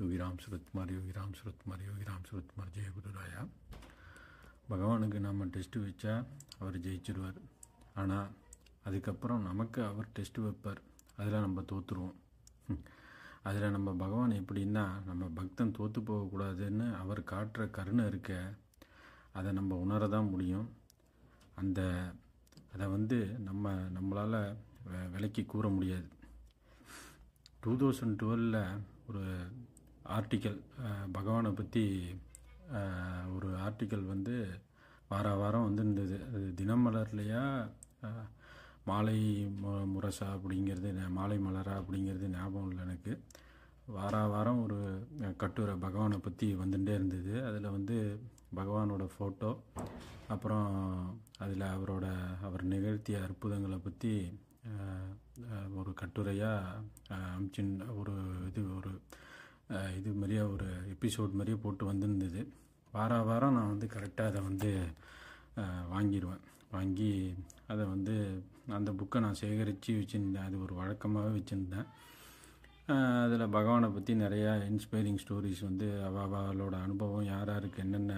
யோகி ராம் சுரத்குமார் யோகி ராம் சுரத்குமார் யோகி ராம் சுரத்குமார் ஜெயகுருராயா பகவானுக்கு நம்ம டெஸ்ட்டு வச்சா அவர் ஜெயிச்சிருவார் ஆனால் அதுக்கப்புறம் நமக்கு அவர் டெஸ்ட்டு வைப்பார் அதில் நம்ம தோற்றுருவோம் அதில் நம்ம பகவான் எப்படின்னா நம்ம பக்தன் தோற்று போகக்கூடாதுன்னு அவர் காட்டுற கருணை இருக்க அதை நம்ம உணர தான் முடியும் அந்த அதை வந்து நம்ம நம்மளால் விலைக்கு கூற முடியாது டூ தௌசண்ட் டுவெலில் ஒரு ஆர்டிக்கல் பகவானை பற்றி ஒரு ஆர்டிக்கல் வந்து வார வாரம் வந்து இருந்தது அது தினமலர்லையா மாலை முரசா அப்படிங்கிறது மாலை மலரா அப்படிங்கிறது ஞாபகம் இல்லை எனக்கு வார வாரம் ஒரு கட்டுரை பகவானை பற்றி வந்துகிட்டே இருந்தது அதில் வந்து பகவானோட ஃபோட்டோ அப்புறம் அதில் அவரோட அவர் நிகழ்த்திய அற்புதங்களை பற்றி ஒரு கட்டுரையாக அமிச்சின் ஒரு இது ஒரு இது மாதிரியே ஒரு எபிசோட் மாதிரியே போட்டு வந்திருந்தது வார வாரம் நான் வந்து கரெக்டாக அதை வந்து வாங்கிடுவேன் வாங்கி அதை வந்து அந்த புக்கை நான் சேகரித்து வச்சுருந்தேன் அது ஒரு வழக்கமாகவே வச்சுருந்தேன் அதில் பகவானை பற்றி நிறையா இன்ஸ்பைரிங் ஸ்டோரிஸ் வந்து அவாபாவோட அனுபவம் யார் யாருக்கு என்னென்ன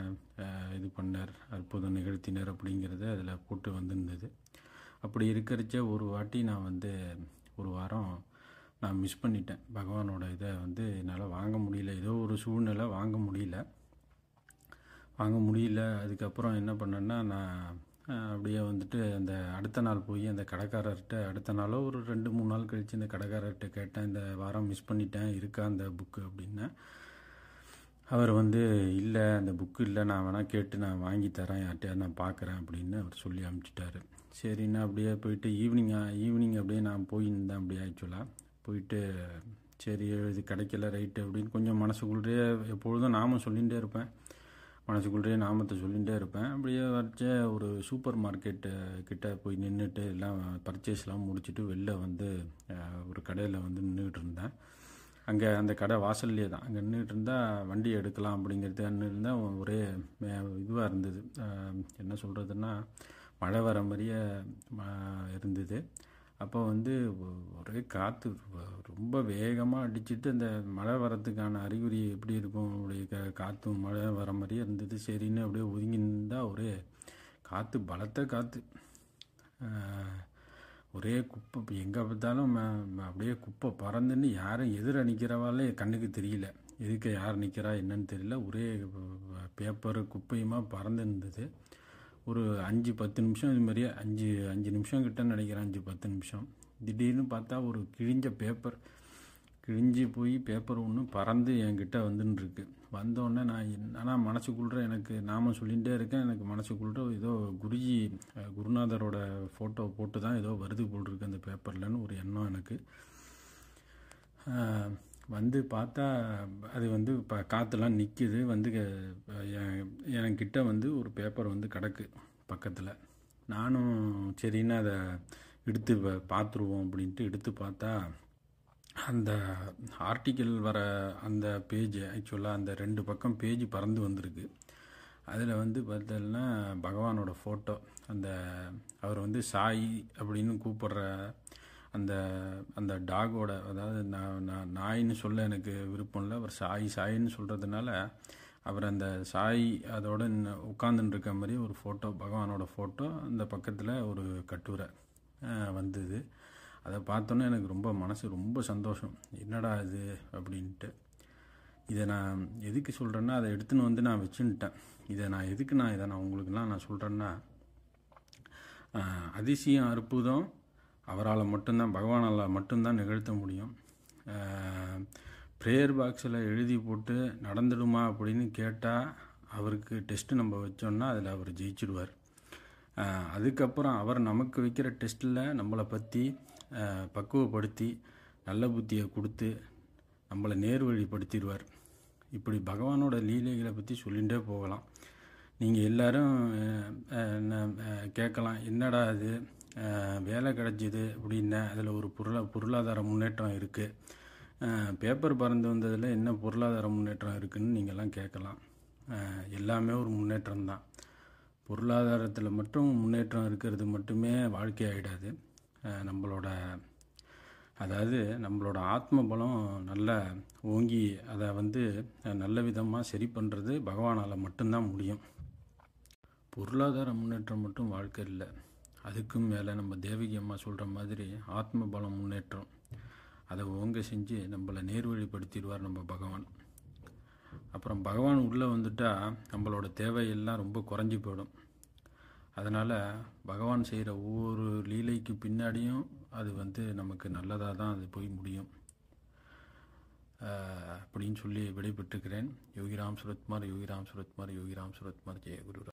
இது பண்ணார் அற்புதம் நிகழ்த்தினர் அப்படிங்கிறது அதில் போட்டு வந்திருந்தது அப்படி இருக்கிறச்ச ஒரு வாட்டி நான் வந்து ஒரு வாரம் நான் மிஸ் பண்ணிட்டேன் பகவானோட இதை வந்து என்னால் வாங்க முடியல ஏதோ ஒரு சூழ்நிலை வாங்க முடியல வாங்க முடியல அதுக்கப்புறம் என்ன பண்ணேன்னா நான் அப்படியே வந்துட்டு அந்த அடுத்த நாள் போய் அந்த கடைக்காரர்கிட்ட அடுத்த நாளோ ஒரு ரெண்டு மூணு நாள் கழித்து இந்த கடைக்காரர்கிட்ட கேட்டேன் இந்த வாரம் மிஸ் பண்ணிட்டேன் இருக்கா அந்த புக்கு அப்படின்னா அவர் வந்து இல்லை அந்த புக்கு இல்லை நான் வேணால் கேட்டு நான் வாங்கி தரேன் யார்கிட்டயாவது நான் பார்க்குறேன் அப்படின்னு அவர் சொல்லி அனுப்பிச்சிட்டாரு சரிண்ணா அப்படியே போயிட்டு ஈவினிங் ஈவினிங் அப்படியே நான் போயிருந்தேன் அப்படியே ஆக்சுவலாக போயிட்டு சரி இது கிடைக்கல ரைட்டு அப்படின்னு கொஞ்சம் மனசுக்குள்ளேயே எப்பொழுதும் நாமும் சொல்லிகிட்டே இருப்பேன் மனசுக்குள்ளேயே நாமத்தை சொல்லிகிட்டே இருப்பேன் அப்படியே வரைச்ச ஒரு சூப்பர் மார்க்கெட்டு கிட்டே போய் நின்றுட்டு எல்லாம் பர்ச்சேஸ்லாம் முடிச்சுட்டு வெளில வந்து ஒரு கடையில் வந்து நின்றுக்கிட்டு இருந்தேன் அங்கே அந்த கடை வாசல்லே தான் அங்கே நின்றுட்டு இருந்தால் வண்டி எடுக்கலாம் அப்படிங்கிறது இருந்தால் ஒரே இதுவாக இருந்தது என்ன சொல்கிறதுன்னா மழை வர மாதிரியே இருந்தது அப்போ வந்து ஒரே காற்று ரொம்ப வேகமாக அடிச்சுட்டு அந்த மழை வரத்துக்கான அறிகுறி எப்படி இருக்கும் அப்படியே க காற்று மழை வர மாதிரியே இருந்தது சரின்னு அப்படியே ஒதுங்கி இருந்தால் ஒரே காற்று பலத்த காற்று ஒரே குப்பை எங்கே பார்த்தாலும் அப்படியே குப்பை பறந்துன்னு யாரும் எதிர நிற்கிறவாலே கண்ணுக்கு தெரியல எதுக்கு யார் நிற்கிறா என்னன்னு தெரியல ஒரே பேப்பர் குப்பையுமா பறந்துருந்தது ஒரு அஞ்சு பத்து நிமிஷம் இது மாதிரியே அஞ்சு அஞ்சு நிமிஷம் கிட்டே நினைக்கிறேன் அஞ்சு பத்து நிமிஷம் திடீர்னு பார்த்தா ஒரு கிழிஞ்ச பேப்பர் கிழிஞ்சு போய் பேப்பர் ஒன்று பறந்து என்கிட்ட வந்துன்னு வந்தோடனே நான் ஆனால் மனசுக்குள்ள எனக்கு நாம சொல்லிகிட்டே இருக்கேன் எனக்கு மனசுக்குள்ள ஏதோ குருஜி குருநாதரோட ஃபோட்டோ போட்டு தான் ஏதோ வருது போட்டிருக்கு அந்த பேப்பர்லன்னு ஒரு எண்ணம் எனக்கு வந்து பார்த்தா அது வந்து இப்போ காற்றுலாம் நிற்கிது வந்து என்கிட்ட வந்து ஒரு பேப்பர் வந்து கிடக்கு பக்கத்தில் நானும் சரின்னு அதை எடுத்து பார்த்துருவோம் அப்படின்ட்டு எடுத்து பார்த்தா அந்த ஆர்டிக்கிள் வர அந்த பேஜ் ஆக்சுவலாக அந்த ரெண்டு பக்கம் பேஜ் பறந்து வந்திருக்கு அதில் வந்து பார்த்தோம்னா பகவானோட ஃபோட்டோ அந்த அவர் வந்து சாய் அப்படின்னு கூப்பிடுற அந்த அந்த டாகோட அதாவது நான் நான் நாயின்னு சொல்ல எனக்கு விருப்பம் இல்லை அவர் சாய் சாயின்னு சொல்கிறதுனால அவர் அந்த சாய் அதோட உட்காந்துன்னு இருக்க மாதிரி ஒரு ஃபோட்டோ பகவானோட ஃபோட்டோ அந்த பக்கத்தில் ஒரு கட்டுரை வந்தது அதை பார்த்தோன்னே எனக்கு ரொம்ப மனசு ரொம்ப சந்தோஷம் என்னடா இது அப்படின்ட்டு இதை நான் எதுக்கு சொல்கிறேன்னா அதை எடுத்துன்னு வந்து நான் வச்சுன்ட்டேன் இதை நான் எதுக்கு நான் இதை நான் உங்களுக்குலாம் நான் சொல்கிறேன்னா அதிசயம் அற்புதம் அவரால் மட்டும்தான் பகவானால் மட்டும்தான் நிகழ்த்த முடியும் ப்ரேயர் பாக்ஸில் எழுதி போட்டு நடந்துடுமா அப்படின்னு கேட்டால் அவருக்கு டெஸ்ட்டு நம்ம வச்சோன்னா அதில் அவர் ஜெயிச்சிடுவார் அதுக்கப்புறம் அவர் நமக்கு வைக்கிற டெஸ்ட்டில் நம்மளை பற்றி பக்குவப்படுத்தி நல்ல புத்தியை கொடுத்து நம்மளை நேர்வழிப்படுத்திடுவார் இப்படி பகவானோட லீலைகளை பற்றி சொல்லிகிட்டே போகலாம் நீங்கள் எல்லோரும் கேட்கலாம் என்னடா அது வேலை கிடச்சிது அப்படின்னா அதில் ஒரு பொருளா பொருளாதார முன்னேற்றம் இருக்குது பேப்பர் பறந்து வந்ததில் என்ன பொருளாதார முன்னேற்றம் இருக்குதுன்னு நீங்கள்லாம் கேட்கலாம் எல்லாமே ஒரு முன்னேற்றம் தான் பொருளாதாரத்தில் மட்டும் முன்னேற்றம் இருக்கிறது மட்டுமே வாழ்க்கை ஆகிடாது நம்மளோட அதாவது நம்மளோட ஆத்ம பலம் நல்ல ஓங்கி அதை வந்து நல்ல விதமாக சரி பண்ணுறது பகவானால் மட்டும்தான் முடியும் பொருளாதார முன்னேற்றம் மட்டும் வாழ்க்கை இல்லை அதுக்கும் மேலே நம்ம தேவகி அம்மா சொல்கிற மாதிரி ஆத்ம பலம் முன்னேற்றம் அதை ஓங்க செஞ்சு நம்மளை நேர்வழிப்படுத்திடுவார் நம்ம பகவான் அப்புறம் பகவான் உள்ளே வந்துட்டால் நம்மளோட தேவையெல்லாம் ரொம்ப குறைஞ்சி போயிடும் அதனால் பகவான் செய்கிற ஒவ்வொரு லீலைக்கு பின்னாடியும் அது வந்து நமக்கு நல்லதாக தான் அது போய் முடியும் அப்படின்னு சொல்லி விடைபெற்றுக்கிறேன் யோகிராம் சுரத்மார் யோகிராம் சுரத்மார் யோகிராம் சுரத்மார் ஜெய குரு